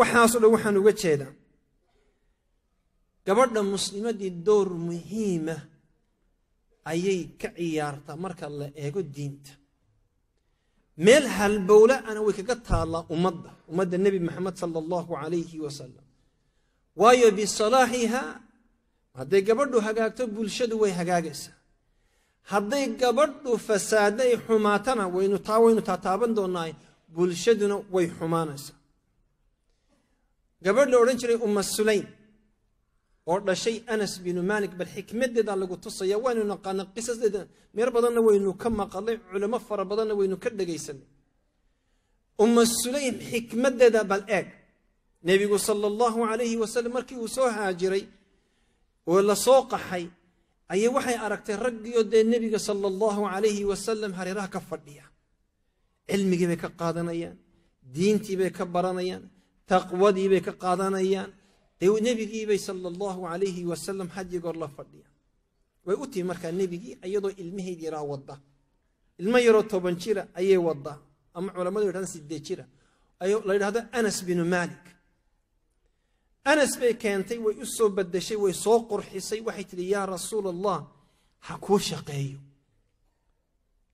waxaasoo dhan waxaan uga jeedaa gabadha muslimadii door muhiima ah ayay ka ciyaartaa marka la eego diinta meel halbowla ana way kaga taallaa ummadda ummadda nebi maxamed sala allahu calayhi wasalam waayo bisalaaxihaa hadday gabadhu hagaagto bulshadu way hagaagaysaa hadday gabadhu fasaado ay xumaatana waynu taa waynu taataaban doonnaay bulshaduna way xumaanaysaa gabadh la odhan jiray uma sulaym oo dhashay anas binu maalik bal xikmadeeda lagu tusaya waanu naqaana qisasteeda meer badanna waynu ka maqalnay culamo fara badanna waynu ka dhegaysanay umma sulaym xikmaddeeda bal eeg nebigu sala allahu calayhi wasallam markii uu soo haajiray oo la soo qaxay ayay waxay aragtay raggiioo dee nebiga sala allahu calayhi wasalam hareeraha ka fadhiya cilmigii bay ka qaadanayaan diintii bay ka baranayaan taqwadii bay ka qaadanayaan dee nebigiibay sala allahu calayhi wasalam had la fadhiyaan way u tihi markaa nebigii iyadoo ilmaheed yaraa wadda ilmo yaroo toban jira ayay waddaa ama culamadu yadhahdan sideed jira la yidhahdo anas binu maalik anas bay keentay way u soo badashay way soo qurxisay waxay tidhi yaa rasuul allah ha kuu shaqeeyo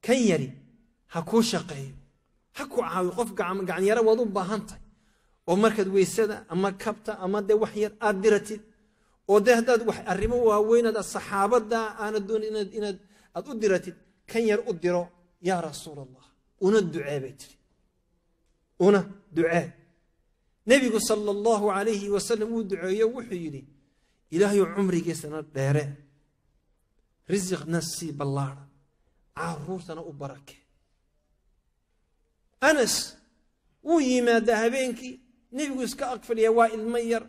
kan yari ha kuu shaqeeyo ha ku caawiyo qof gacanyaro waad u baahan tahay oo markaad weysada ama kabta ama dee wax yar aad diratid oo dee haddaad wax arrimo waaweynaad saxaabaddaa aanad doonin inaad aad u diratid kan yar u diro yaa rasuul allah una ducee bay tiri una ducee nebigu sala allahu calayhi wasalam uu duceeyo wuxuu yidhi ilaahayu cumrigiisana dheere risiqna sii ballaada caruurtana u barake anas wuu yimaadaa habeenkii nebigu iska ag waa ilmo yar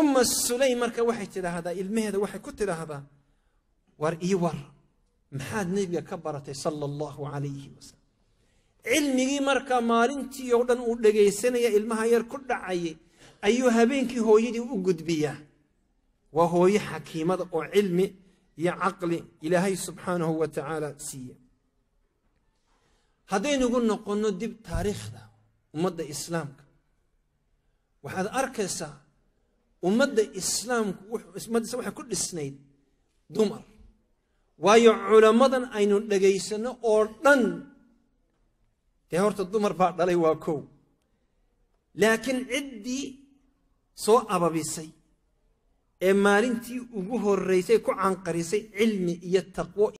umma sulaym marka waxay tidhaahdaa ilmaheeda waxay ku tidhaahdaa war ii war maxaad nebiga ka baratay sala allahu calayhi wasalam cilmigii markaa maalintii oo dhan uu dhegaysanaya ilmaha yar ku dhacayay ayuu habeenkii hooyadii u gudbiyaa waa hooyo xakiimada oo cilmi iyo caqli ilaahay subxaanahu wa tacaala siiya haddaynugu noqonno dib taariikhda ummadda islaamka waxaad arkaysaa ummadda islaamku ummaddiisa waxay ku dhisnayd dumar waayo culammadan aynu dhegaysanno oo dhan dee horta dumar baa dhalay waa kow laakiin ciddii soo ababisay ee maalintii ugu horraysay ku canqarisay cilmi iyo taqwo